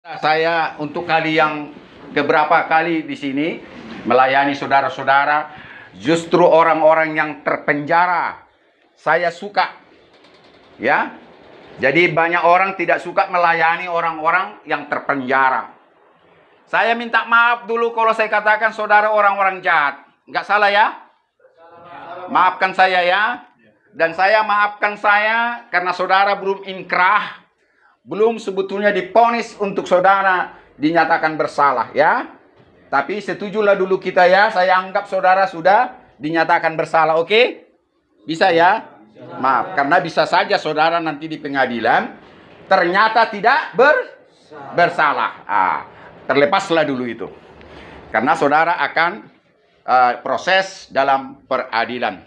Nah, saya untuk kali yang beberapa kali di sini melayani saudara-saudara, justru orang-orang yang terpenjara saya suka. Ya. Jadi banyak orang tidak suka melayani orang-orang yang terpenjara. Saya minta maaf dulu kalau saya katakan saudara orang-orang jahat. nggak salah ya? Maafkan saya ya. Dan saya maafkan saya karena saudara belum inkrah belum sebetulnya diponis untuk saudara dinyatakan bersalah ya. Tapi setujulah dulu kita ya, saya anggap saudara sudah dinyatakan bersalah, oke? Okay? Bisa ya? Maaf, karena bisa saja saudara nanti di pengadilan ternyata tidak ber bersalah. Ah, terlepaslah dulu itu. Karena saudara akan uh, proses dalam peradilan.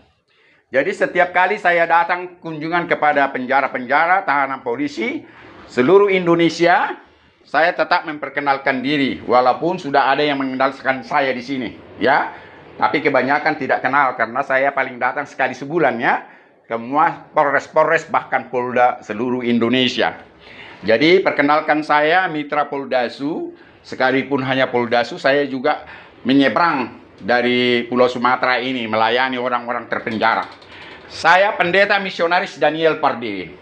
Jadi setiap kali saya datang kunjungan kepada penjara-penjara, tahanan polisi, seluruh Indonesia, saya tetap memperkenalkan diri walaupun sudah ada yang mengenalkan saya di sini, ya. Tapi kebanyakan tidak kenal karena saya paling datang sekali sebulan ya. Semua polres-polres bahkan Polda seluruh Indonesia. Jadi perkenalkan saya Mitra Poldasu, sekalipun hanya Poldasu saya juga menyeberang dari Pulau Sumatera ini melayani orang-orang terpenjara. Saya pendeta misionaris Daniel Pardiri.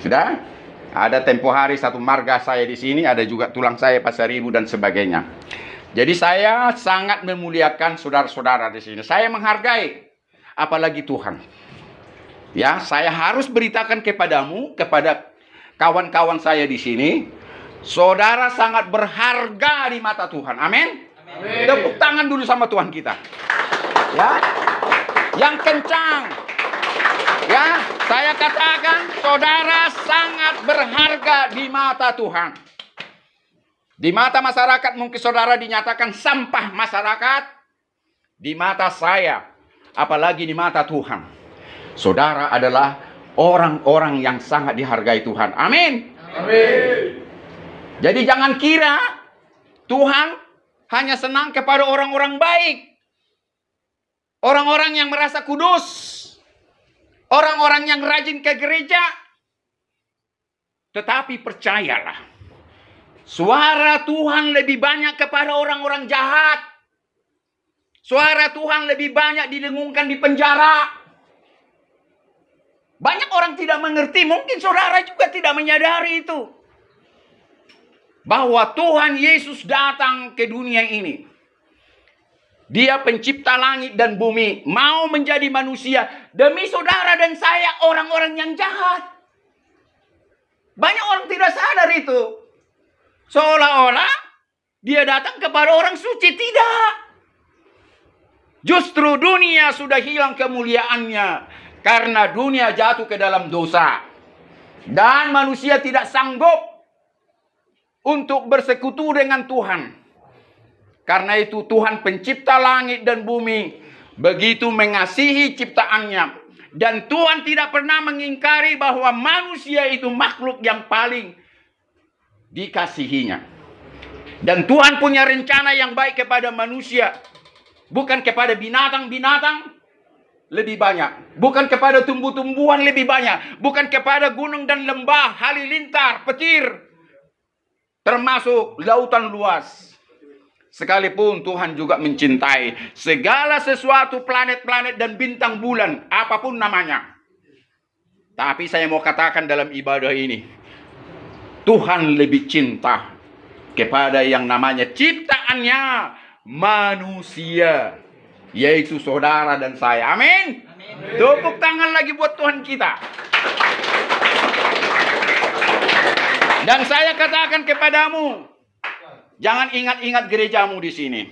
Sudah? Ada tempo hari satu marga saya di sini, ada juga tulang saya pasar ibu dan sebagainya. Jadi saya sangat memuliakan saudara-saudara di sini. Saya menghargai, apalagi Tuhan. Ya, saya harus beritakan kepadamu, kepada kawan-kawan saya di sini, saudara sangat berharga di mata Tuhan. Amin. Tepuk tangan dulu sama Tuhan kita. Ya. Yang kencang. Ya, saya katakan saudara sangat berharga di mata Tuhan. Di mata masyarakat mungkin saudara dinyatakan sampah masyarakat. Di mata saya, apalagi di mata Tuhan. Saudara adalah orang-orang yang sangat dihargai Tuhan. Amin. Amin. Jadi jangan kira Tuhan hanya senang kepada orang-orang baik. Orang-orang yang merasa kudus. Orang-orang yang rajin ke gereja. Tetapi percayalah. Suara Tuhan lebih banyak kepada orang-orang jahat. Suara Tuhan lebih banyak didengungkan di penjara. Banyak orang tidak mengerti, mungkin saudara juga tidak menyadari itu. Bahwa Tuhan Yesus datang ke dunia ini dia pencipta langit dan bumi, mau menjadi manusia demi saudara dan saya orang-orang yang jahat. Banyak orang tidak sadar itu. Seolah-olah dia datang kepada orang suci, tidak. Justru dunia sudah hilang kemuliaannya karena dunia jatuh ke dalam dosa. Dan manusia tidak sanggup untuk bersekutu dengan Tuhan. Karena itu Tuhan pencipta langit dan bumi begitu mengasihi ciptaannya. Dan Tuhan tidak pernah mengingkari bahwa manusia itu makhluk yang paling dikasihinya. Dan Tuhan punya rencana yang baik kepada manusia. Bukan kepada binatang-binatang lebih banyak. Bukan kepada tumbuh-tumbuhan lebih banyak. Bukan kepada gunung dan lembah, halilintar, petir. Termasuk lautan luas. Sekalipun Tuhan juga mencintai segala sesuatu planet-planet dan bintang bulan, apapun namanya. Tapi saya mau katakan dalam ibadah ini, Tuhan lebih cinta kepada yang namanya ciptaannya manusia, yaitu saudara dan saya. Amin. Amin. Tepuk tangan lagi buat Tuhan kita. Dan saya katakan kepadamu, Jangan ingat-ingat gerejamu di sini.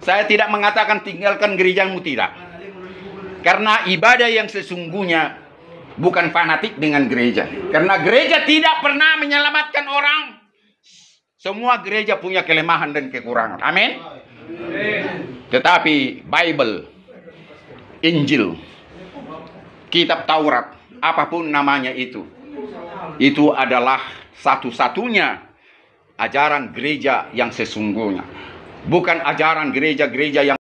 Saya tidak mengatakan tinggalkan gerejamu tidak. Karena ibadah yang sesungguhnya bukan fanatik dengan gereja. Karena gereja tidak pernah menyelamatkan orang. Semua gereja punya kelemahan dan kekurangan. Amin. Tetapi Bible, Injil, kitab Taurat, apapun namanya itu, itu adalah satu-satunya ajaran gereja yang sesungguhnya. Bukan ajaran gereja-gereja yang